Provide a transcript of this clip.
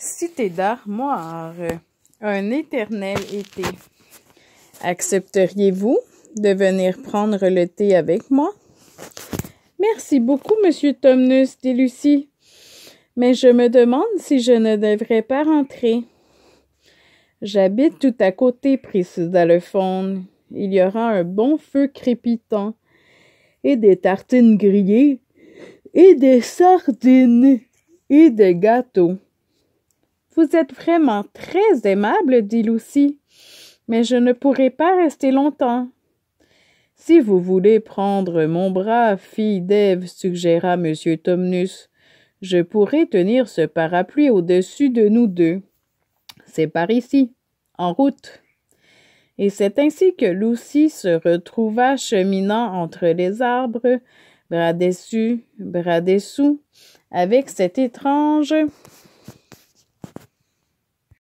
Cité d'Armoire, un éternel été. Accepteriez-vous de venir prendre le thé avec moi? Merci beaucoup, Monsieur Tomnus, dit Lucie. Mais je me demande si je ne devrais pas rentrer. J'habite tout à côté, précisa le fond. Il y aura un bon feu crépitant et des tartines grillées et des sardines et des gâteaux. Vous êtes vraiment très aimable, dit Lucie, mais je ne pourrai pas rester longtemps. Si vous voulez prendre mon bras, fille d'Ève, suggéra monsieur Tomnus, je pourrai tenir ce parapluie au-dessus de nous deux. C'est par ici. En route. Et c'est ainsi que Lucie se retrouva cheminant entre les arbres, bras dessus, bras dessous, avec cet étrange